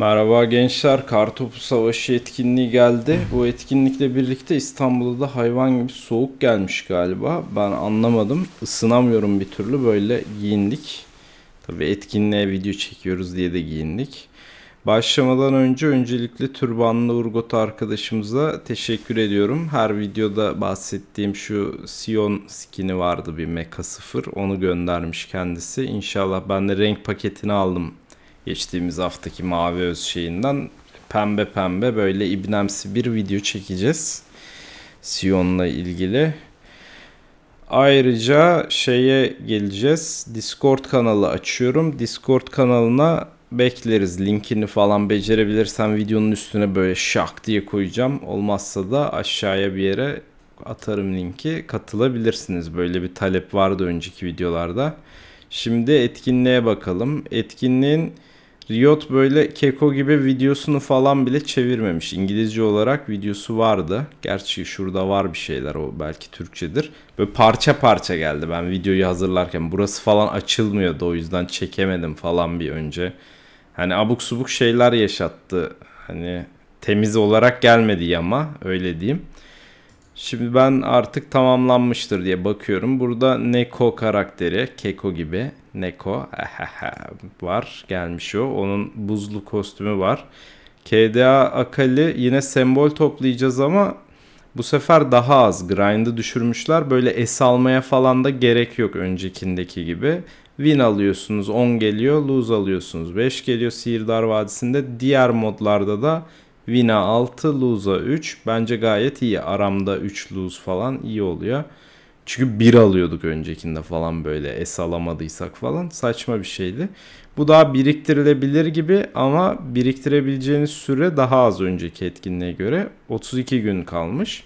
Merhaba gençler, Kartopu Savaşı etkinliği geldi. Bu etkinlikle birlikte İstanbul'da da hayvan gibi soğuk gelmiş galiba. Ben anlamadım, ısınamıyorum bir türlü böyle giyindik. Tabii etkinliğe video çekiyoruz diye de giyindik. Başlamadan önce öncelikle türbanlı Urgot arkadaşımıza teşekkür ediyorum. Her videoda bahsettiğim şu Sion skin'i vardı bir Mecha 0. Onu göndermiş kendisi. İnşallah ben de renk paketini aldım geçtiğimiz haftaki Mavi Öz şeyinden pembe pembe böyle ibnemsi bir video çekeceğiz. Sion'la ilgili. Ayrıca şeye geleceğiz. Discord kanalı açıyorum. Discord kanalına bekleriz. Linkini falan becerebilirsem videonun üstüne böyle şak diye koyacağım. Olmazsa da aşağıya bir yere atarım linki. Katılabilirsiniz. Böyle bir talep vardı önceki videolarda. Şimdi etkinliğe bakalım. Etkinliğin Riot böyle Keko gibi videosunu falan bile çevirmemiş. İngilizce olarak videosu vardı. Gerçi şurada var bir şeyler o belki Türkçedir. Böyle parça parça geldi ben videoyu hazırlarken. Burası falan açılmıyordu o yüzden çekemedim falan bir önce. Hani abuk subuk şeyler yaşattı. Hani temiz olarak gelmedi ama öyle diyeyim. Şimdi ben artık tamamlanmıştır diye bakıyorum. Burada Neko karakteri, Keko gibi Neko var. Gelmiş o. Onun buzlu kostümü var. KDA Akali yine sembol toplayacağız ama bu sefer daha az grind'ı düşürmüşler. Böyle es almaya falan da gerek yok öncekindeki gibi. Win alıyorsunuz 10 geliyor, lose alıyorsunuz 5 geliyor Sihirdar Vadisi'nde. Diğer modlarda da Vina 6, luza 3. Bence gayet iyi. Aramda 3 luz falan iyi oluyor. Çünkü 1 alıyorduk öncekinde falan böyle S alamadıysak falan. Saçma bir şeydi. Bu daha biriktirilebilir gibi ama biriktirebileceğiniz süre daha az önceki etkinliğe göre. 32 gün kalmış.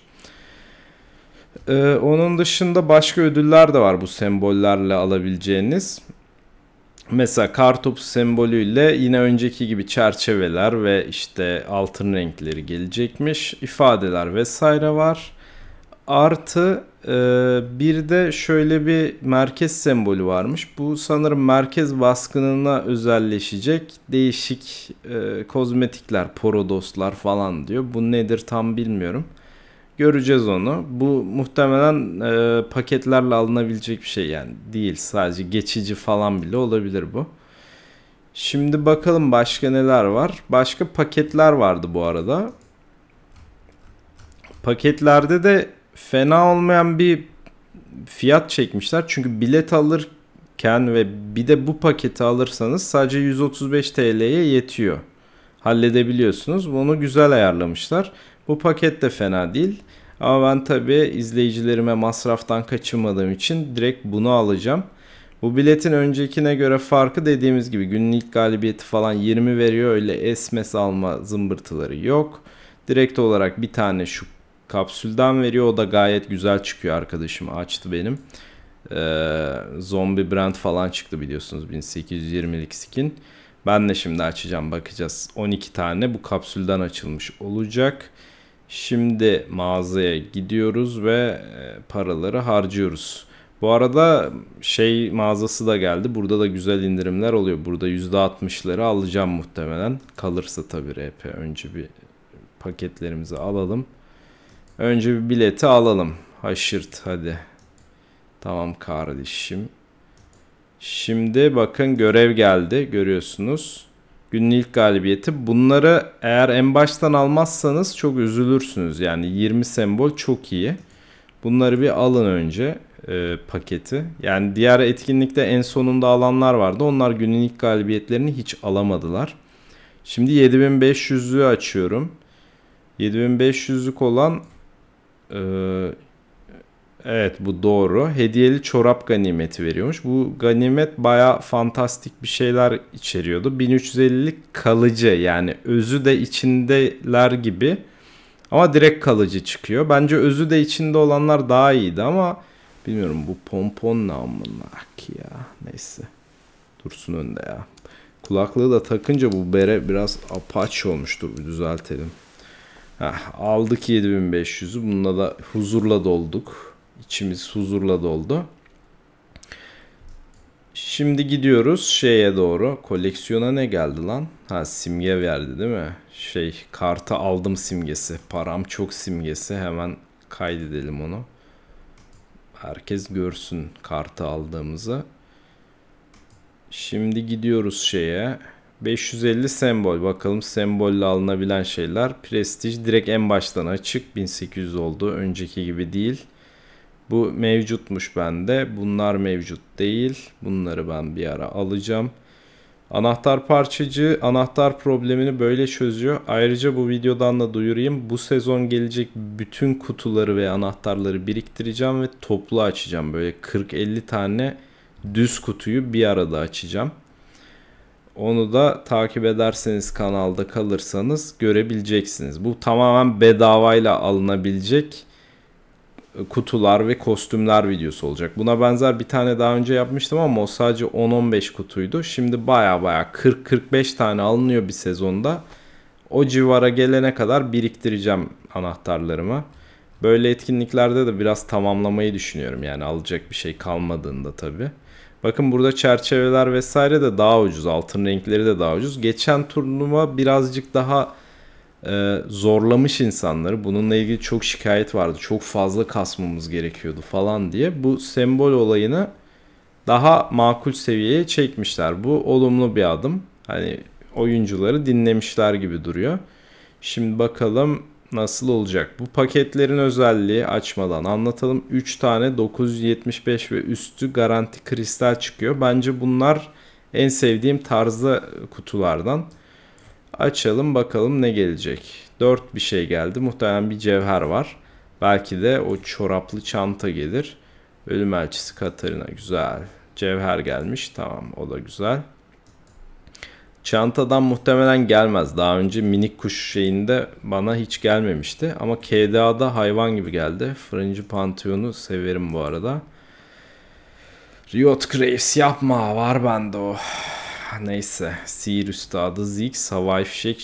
Ee, onun dışında başka ödüller de var bu sembollerle alabileceğiniz. Mesela kartopu sembolüyle yine önceki gibi çerçeveler ve işte altın renkleri gelecekmiş. ifadeler vesaire var. Artı e, bir de şöyle bir merkez sembolü varmış. Bu sanırım merkez baskınına özelleşecek değişik e, kozmetikler, porodoslar falan diyor. Bu nedir tam bilmiyorum. Göreceğiz onu. Bu muhtemelen e, paketlerle alınabilecek bir şey yani değil. Sadece geçici falan bile olabilir bu. Şimdi bakalım başka neler var. Başka paketler vardı bu arada. Paketlerde de fena olmayan bir fiyat çekmişler. Çünkü bilet alırken ve bir de bu paketi alırsanız sadece 135 TL'ye yetiyor. Halledebiliyorsunuz. Bunu güzel ayarlamışlar. Bu paket de fena değil. Ama ben tabii izleyicilerime masraftan kaçınmadığım için direkt bunu alacağım. Bu biletin öncekine göre farkı dediğimiz gibi günün ilk galibiyeti falan 20 veriyor. Öyle esmes alma zımbırtıları yok. Direkt olarak bir tane şu kapsülden veriyor. O da gayet güzel çıkıyor arkadaşım açtı benim. Ee, zombi brand falan çıktı biliyorsunuz 1820'lik skin. Ben de şimdi açacağım bakacağız. 12 tane bu kapsülden açılmış olacak. Şimdi mağazaya gidiyoruz ve e, paraları harcıyoruz. Bu arada şey mağazası da geldi. Burada da güzel indirimler oluyor. Burada %60'ları alacağım muhtemelen. Kalırsa tabii RP. Önce bir paketlerimizi alalım. Önce bir bileti alalım. Haşırt hadi. Tamam kardeşim. Şimdi bakın görev geldi görüyorsunuz günün ilk galibiyeti. Bunları eğer en baştan almazsanız çok üzülürsünüz. Yani 20 sembol çok iyi. Bunları bir alın önce e, paketi. Yani diğer etkinlikte en sonunda alanlar vardı. Onlar günün ilk galibiyetlerini hiç alamadılar. Şimdi 7500'lüğü açıyorum. 7500'lük olan e, Evet bu doğru. Hediyeli çorap ganimeti veriyormuş. Bu ganimet baya fantastik bir şeyler içeriyordu. 1350'lik kalıcı yani özü de içindeler gibi ama direkt kalıcı çıkıyor. Bence özü de içinde olanlar daha iyiydi ama bilmiyorum bu pompon namına ak ya. Neyse dursun önde ya. Kulaklığı da takınca bu bere biraz apaç olmuştur. Bir düzeltelim. Heh, aldık 7500'ü. Bununla da huzurla dolduk. İçimiz huzurla doldu. Şimdi gidiyoruz şeye doğru. Koleksiyona ne geldi lan? Ha simge verdi değil mi? Şey kartı aldım simgesi. Param çok simgesi. Hemen kaydedelim onu. Herkes görsün kartı aldığımızı. Şimdi gidiyoruz şeye. 550 sembol. Bakalım sembolle alınabilen şeyler. Prestij direkt en baştan açık. 1800 oldu. Önceki gibi değil. Bu mevcutmuş bende. Bunlar mevcut değil. Bunları ben bir ara alacağım. Anahtar parçacı anahtar problemini böyle çözüyor. Ayrıca bu videodan da duyurayım. Bu sezon gelecek bütün kutuları ve anahtarları biriktireceğim ve toplu açacağım. Böyle 40-50 tane düz kutuyu bir arada açacağım. Onu da takip ederseniz kanalda kalırsanız görebileceksiniz. Bu tamamen bedavayla alınabilecek kutular ve kostümler videosu olacak. Buna benzer bir tane daha önce yapmıştım ama o sadece 10-15 kutuydu. Şimdi baya baya 40-45 tane alınıyor bir sezonda. O civara gelene kadar biriktireceğim anahtarlarımı. Böyle etkinliklerde de biraz tamamlamayı düşünüyorum yani alacak bir şey kalmadığında tabi. Bakın burada çerçeveler vesaire de daha ucuz. Altın renkleri de daha ucuz. Geçen turnuva birazcık daha e, zorlamış insanları. Bununla ilgili çok şikayet vardı. Çok fazla kasmamız gerekiyordu falan diye. Bu sembol olayını daha makul seviyeye çekmişler. Bu olumlu bir adım. Hani oyuncuları dinlemişler gibi duruyor. Şimdi bakalım nasıl olacak? Bu paketlerin özelliği açmadan anlatalım. 3 tane 975 ve üstü garanti kristal çıkıyor. Bence bunlar en sevdiğim tarzda kutulardan. Açalım bakalım ne gelecek. Dört bir şey geldi. Muhtemelen bir cevher var. Belki de o çoraplı çanta gelir. Ölüm elçisi Katarina. Güzel. Cevher gelmiş. Tamam o da güzel. Çantadan muhtemelen gelmez. Daha önce minik kuş şeyinde bana hiç gelmemişti. Ama KDA'da hayvan gibi geldi. Fırıncı Pantheon'u severim bu arada. Riot Graves yapma var bende o. Ah, neyse sihir üstadı Ziggs havai fişek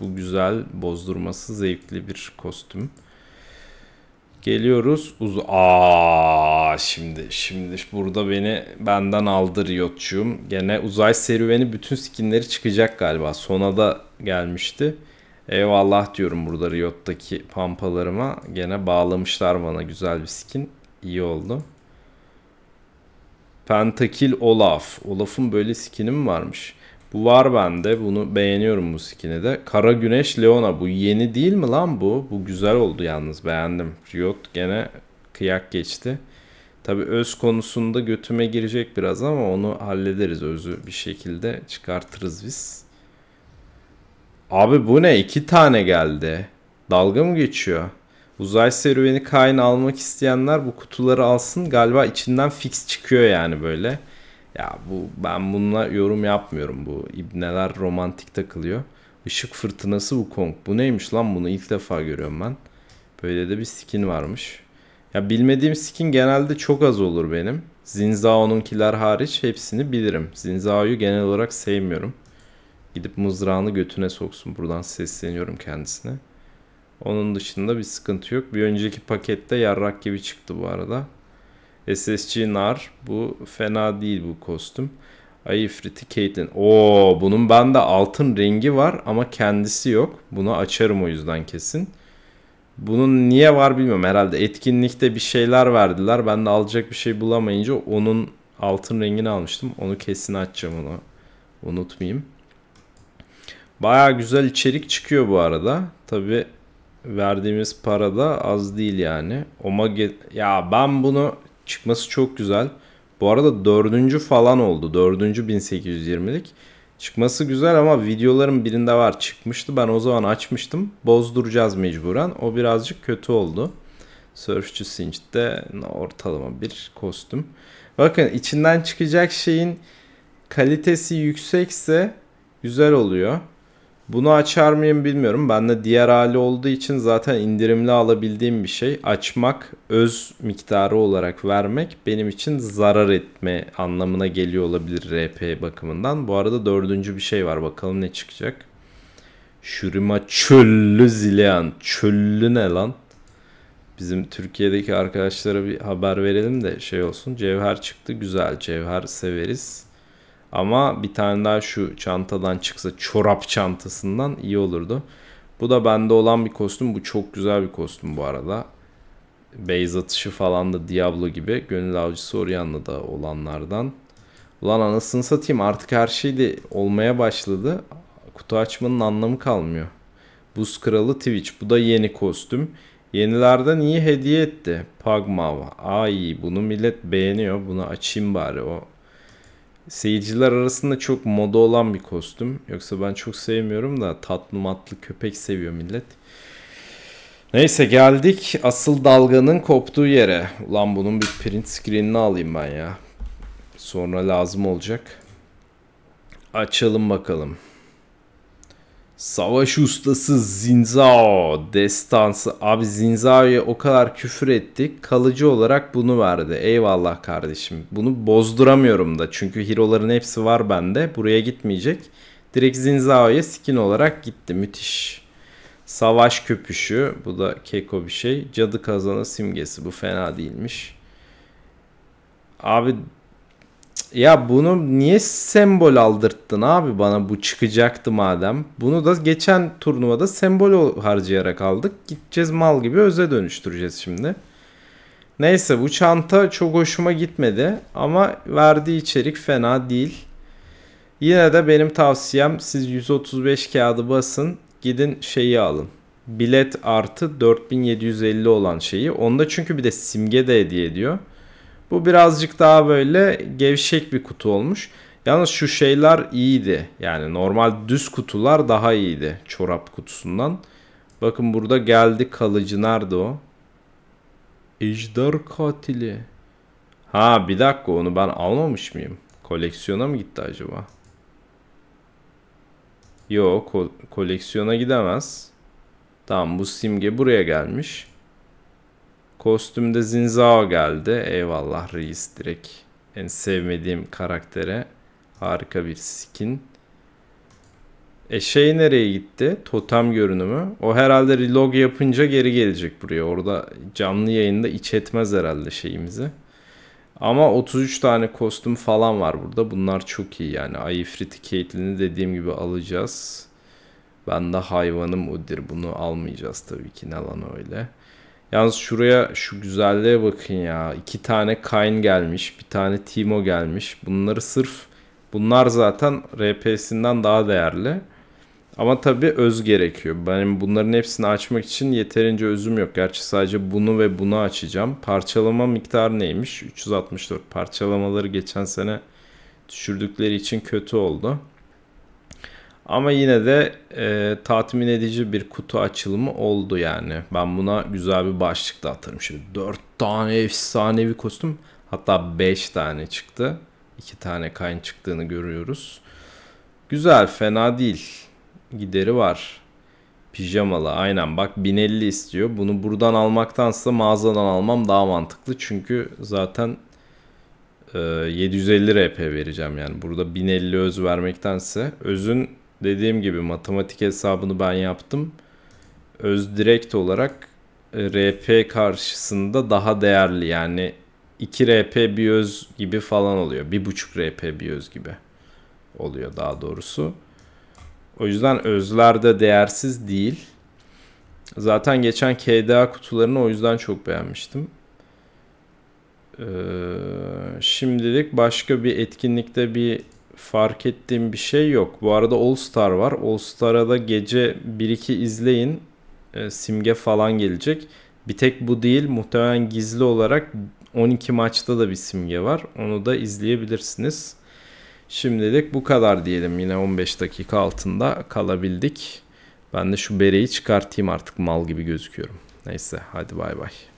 Bu güzel bozdurması zevkli bir kostüm. Geliyoruz. Uz Aa şimdi şimdi burada beni benden aldı Riot'çuyum. Gene uzay serüveni bütün skinleri çıkacak galiba. Sona da gelmişti. Eyvallah diyorum burada Riot'taki pampalarıma. Gene bağlamışlar bana güzel bir skin. İyi oldu. Pentakil Olaf. Olaf'ın böyle skin'i mi varmış? Bu var bende. Bunu beğeniyorum bu skin'i de. Kara Güneş Leona. Bu yeni değil mi lan bu? Bu güzel oldu yalnız. Beğendim. Riot gene kıyak geçti. Tabi öz konusunda götüme girecek biraz ama onu hallederiz. Özü bir şekilde çıkartırız biz. Abi bu ne? İki tane geldi. Dalga mı geçiyor? Uzay serüveni Kain almak isteyenler bu kutuları alsın. Galiba içinden fix çıkıyor yani böyle. Ya bu ben bununla yorum yapmıyorum. Bu ibneler romantik takılıyor. Işık fırtınası bu Kong. Bu neymiş lan bunu ilk defa görüyorum ben. Böyle de bir skin varmış. Ya bilmediğim skin genelde çok az olur benim. Zinzao'nunkiler hariç hepsini bilirim. Zinzao'yu genel olarak sevmiyorum. Gidip mızrağını götüne soksun. Buradan sesleniyorum kendisine. Onun dışında bir sıkıntı yok. Bir önceki pakette yarrak gibi çıktı bu arada. SSG Nar. Bu fena değil bu kostüm. Ayı Friti Caitlyn. Oo bunun bende altın rengi var ama kendisi yok. Bunu açarım o yüzden kesin. Bunun niye var bilmiyorum. Herhalde etkinlikte bir şeyler verdiler. Ben de alacak bir şey bulamayınca onun altın rengini almıştım. Onu kesin açacağım onu. Unutmayayım. Baya güzel içerik çıkıyor bu arada. Tabi verdiğimiz para da az değil yani. Omega ya ben bunu çıkması çok güzel. Bu arada dördüncü falan oldu. Dördüncü 1820'lik. Çıkması güzel ama videoların birinde var çıkmıştı. Ben o zaman açmıştım. Bozduracağız mecburen. O birazcık kötü oldu. Surfçu Cinch'te ortalama bir kostüm. Bakın içinden çıkacak şeyin kalitesi yüksekse güzel oluyor. Bunu açar mıyım bilmiyorum. Ben de diğer hali olduğu için zaten indirimli alabildiğim bir şey. Açmak, öz miktarı olarak vermek benim için zarar etme anlamına geliyor olabilir RP bakımından. Bu arada dördüncü bir şey var. Bakalım ne çıkacak. Şurima çöllü zileyan. Çöllü ne lan? Bizim Türkiye'deki arkadaşlara bir haber verelim de şey olsun. Cevher çıktı güzel. Cevher severiz. Ama bir tane daha şu çantadan çıksa çorap çantasından iyi olurdu. Bu da bende olan bir kostüm. Bu çok güzel bir kostüm bu arada. Beyz atışı falan da Diablo gibi. Gönül Avcısı Orion'la da olanlardan. Ulan anasını satayım artık her şey de olmaya başladı. Kutu açmanın anlamı kalmıyor. Buz Kralı Twitch. Bu da yeni kostüm. Yenilerden iyi hediye etti. Pagmav. Ay bunu millet beğeniyor. Bunu açayım bari o Seyirciler arasında çok moda olan bir kostüm. Yoksa ben çok sevmiyorum da tatlı matlı köpek seviyor millet. Neyse geldik asıl dalganın koptuğu yere. Ulan bunun bir print screen'ini alayım ben ya. Sonra lazım olacak. Açalım bakalım. Savaş ustası Zinzao destansı. Abi Zinzao'ya o kadar küfür ettik. Kalıcı olarak bunu verdi. Eyvallah kardeşim. Bunu bozduramıyorum da. Çünkü hero'ların hepsi var bende. Buraya gitmeyecek. Direkt Zinzao'ya skin olarak gitti. Müthiş. Savaş köpüşü. Bu da keko bir şey. Cadı kazanı simgesi. Bu fena değilmiş. Abi ya bunu niye sembol aldırttın abi bana bu çıkacaktı madem. Bunu da geçen turnuvada sembol harcayarak aldık. Gideceğiz mal gibi öze dönüştüreceğiz şimdi. Neyse bu çanta çok hoşuma gitmedi ama verdiği içerik fena değil. Yine de benim tavsiyem siz 135 kağıdı basın gidin şeyi alın. Bilet artı 4750 olan şeyi. Onda çünkü bir de simge de hediye ediyor. Bu birazcık daha böyle gevşek bir kutu olmuş. Yalnız şu şeyler iyiydi. Yani normal düz kutular daha iyiydi çorap kutusundan. Bakın burada geldi kalıcı nerede o? Ejder katili. Ha bir dakika onu ben almamış mıyım? Koleksiyona mı gitti acaba? Yok ko koleksiyona gidemez. Tamam bu simge buraya gelmiş. Kostümde Zinzao geldi. Eyvallah reis direkt. En sevmediğim karaktere. Harika bir skin. E şey nereye gitti? Totem görünümü. O herhalde relog yapınca geri gelecek buraya. Orada canlı yayında iç etmez herhalde şeyimizi. Ama 33 tane kostüm falan var burada. Bunlar çok iyi yani. Ayifrit Caitlin'i dediğim gibi alacağız. Ben de hayvanım Udir. Bunu almayacağız tabii ki. Ne lan öyle. Yalnız şuraya şu güzelliğe bakın ya. İki tane Kayn gelmiş. Bir tane Timo gelmiş. Bunları sırf bunlar zaten RP'sinden daha değerli. Ama tabii öz gerekiyor. Benim bunların hepsini açmak için yeterince özüm yok. Gerçi sadece bunu ve bunu açacağım. Parçalama miktarı neymiş? 364. Parçalamaları geçen sene düşürdükleri için kötü oldu. Ama yine de e, tatmin edici bir kutu açılımı oldu yani. Ben buna güzel bir başlık da atarım. Şimdi 4 tane efsanevi kostüm hatta 5 tane çıktı. 2 tane kayın çıktığını görüyoruz. Güzel fena değil. Gideri var. Pijamalı aynen bak 1050 istiyor. Bunu buradan almaktansa mağazadan almam daha mantıklı. Çünkü zaten 750 e, RP vereceğim yani. Burada 1050 öz vermektense özün dediğim gibi matematik hesabını ben yaptım. Öz direkt olarak e, RP karşısında daha değerli yani 2 RP bir öz gibi falan oluyor. 1.5 RP bir öz gibi oluyor daha doğrusu. O yüzden özler de değersiz değil. Zaten geçen KDA kutularını o yüzden çok beğenmiştim. Ee, şimdilik başka bir etkinlikte bir fark ettiğim bir şey yok. Bu arada All Star var. All Star'a da gece 1-2 izleyin. E, simge falan gelecek. Bir tek bu değil. Muhtemelen gizli olarak 12 maçta da bir simge var. Onu da izleyebilirsiniz. Şimdilik bu kadar diyelim. Yine 15 dakika altında kalabildik. Ben de şu bereyi çıkartayım artık mal gibi gözüküyorum. Neyse hadi bay bay.